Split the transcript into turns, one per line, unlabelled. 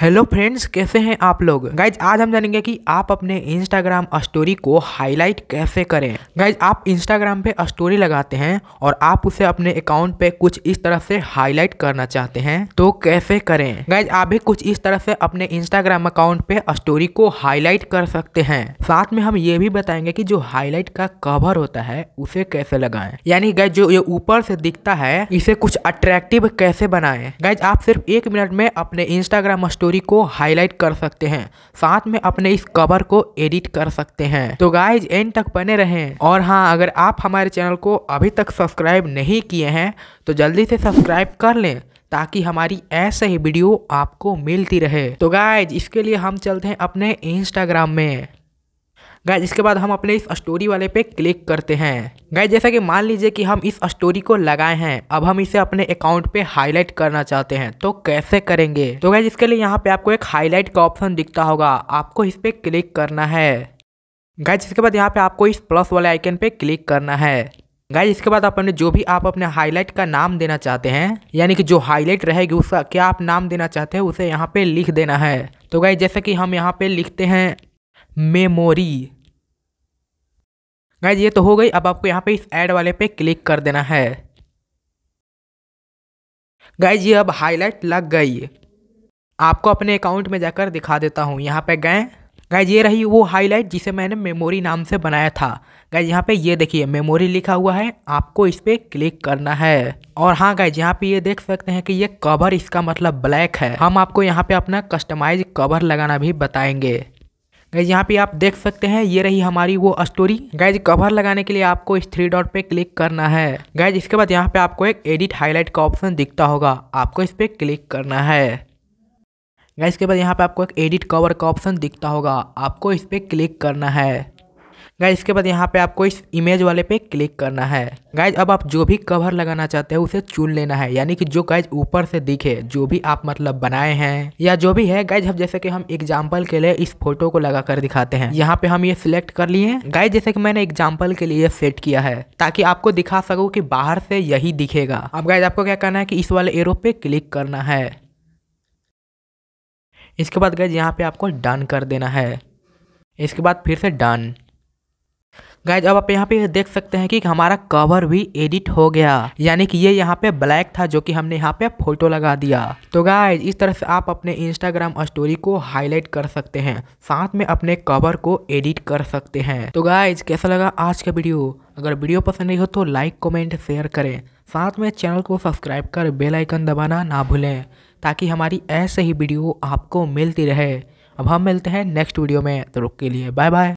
hello friends कैसे हैं आप लोग गाइज आज हम जानेंगे कि आप अपने इंस्टाग्राम स्टोरी को हाईलाइट कैसे करें गाइज आप इंस्टाग्राम पे स्टोरी लगाते हैं और आप उसे अपने अकाउंट पे कुछ इस तरह से हाईलाइट करना चाहते हैं तो कैसे करें गाइज आप भी कुछ इस तरह से अपने इंस्टाग्राम अकाउंट पे स्टोरी को हाईलाइट कर सकते हैं साथ में हम ये भी बताएंगे की जो हाईलाइट का कवर होता है उसे कैसे लगाए यानी गाइज जो ये ऊपर से दिखता है इसे कुछ अट्रैक्टिव कैसे बनाए गाइज आप सिर्फ एक मिनट में अपने इंस्टाग्राम स्टोरी स्टोरी को हाईलाइट कर सकते हैं साथ में अपने इस कवर को एडिट कर सकते हैं तो गाइज एंड तक बने रहे और हाँ अगर आप हमारे चैनल को अभी तक सब्सक्राइब नहीं किए हैं तो जल्दी से सब्सक्राइब कर लें ताकि हमारी ऐसे ही वीडियो आपको मिलती रहे तो गाइज इसके लिए हम चलते हैं अपने इंस्टाग्राम में गाय इसके बाद हम अपने इस स्टोरी वाले पे क्लिक करते हैं गाय जैसा कि मान लीजिए कि हम इस स्टोरी को लगाए हैं अब हम इसे अपने अकाउंट पे हाईलाइट करना चाहते हैं तो कैसे करेंगे तो गाय इसके लिए यहाँ पे आपको एक हाईलाइट का ऑप्शन दिखता होगा आपको इस पे क्लिक करना है गाय जिसके बाद यहाँ पे आपको इस प्लस वाले आइकन पे क्लिक करना है गाय इसके बाद अपने जो भी आप अपने हाईलाइट का नाम देना चाहते हैं यानी कि जो हाईलाइट रहेगी उसका क्या आप नाम देना चाहते हैं उसे यहाँ पे लिख देना है तो गाय जैसे कि हम यहाँ पे लिखते हैं मेमोरी गाइज ये तो हो गई अब आपको यहाँ पे इस ऐड वाले पे क्लिक कर देना है गाइज ये अब हाईलाइट लग गई आपको अपने अकाउंट में जाकर दिखा देता हूँ यहाँ पे गए गाइज ये रही वो हाईलाइट जिसे मैंने मेमोरी नाम से बनाया था गाइज यहाँ पे ये देखिए मेमोरी लिखा हुआ है आपको इस पर क्लिक करना है और हाँ गाइज यहाँ पे ये देख सकते हैं कि ये कवर इसका मतलब ब्लैक है हम आपको यहाँ पे अपना कस्टमाइज कवर लगाना भी बताएंगे यहाँ पे आप देख सकते हैं ये रही हमारी वो स्टोरी गैज कवर लगाने के लिए आपको इस थ्री डॉट पे क्लिक करना है गैज इसके बाद यहाँ पे आपको एक एडिट हाईलाइट का ऑप्शन दिखता होगा आपको इस पर क्लिक करना है गैज के बाद यहाँ पे आपको एक एडिट कवर का ऑप्शन दिखता होगा आपको इस पर क्लिक करना है गाइज इसके बाद यहाँ पे आपको इस इमेज वाले पे क्लिक करना है गाइज अब आप जो भी कवर लगाना चाहते हैं उसे चुन लेना है यानी कि जो गाइज ऊपर से दिखे जो भी आप मतलब बनाए हैं या जो भी है गाइज अब जैसे कि हम एग्जाम्पल के लिए इस फोटो को लगा कर दिखाते हैं यहाँ पे हम ये सिलेक्ट कर लिए गाइज जैसे कि मैंने एग्जाम्पल के लिए सेट किया है ताकि आपको दिखा सकूँ की बाहर से यही दिखेगा अब गाइज आपको क्या करना है की इस वाले एरो पे क्लिक करना है इसके बाद गैज यहाँ पे आपको डन कर देना है इसके बाद फिर से डन गाइज अब आप यहाँ पे देख सकते हैं कि हमारा कवर भी एडिट हो गया यानी कि ये यहाँ पे ब्लैक था जो कि हमने यहाँ पे फोटो लगा दिया तो गाइज इस तरह से आप अपने इंस्टाग्राम स्टोरी को हाईलाइट कर सकते हैं साथ में अपने कवर को एडिट कर सकते हैं तो गाइज कैसा लगा आज का वीडियो अगर वीडियो पसंद नहीं हो तो लाइक कॉमेंट शेयर करें साथ में चैनल को सब्सक्राइब कर बेल आइकन दबाना ना भूलें ताकि हमारी ऐसे ही वीडियो आपको मिलती रहे अब हम मिलते हैं नेक्स्ट वीडियो में तो रुक के लिए बाय बाय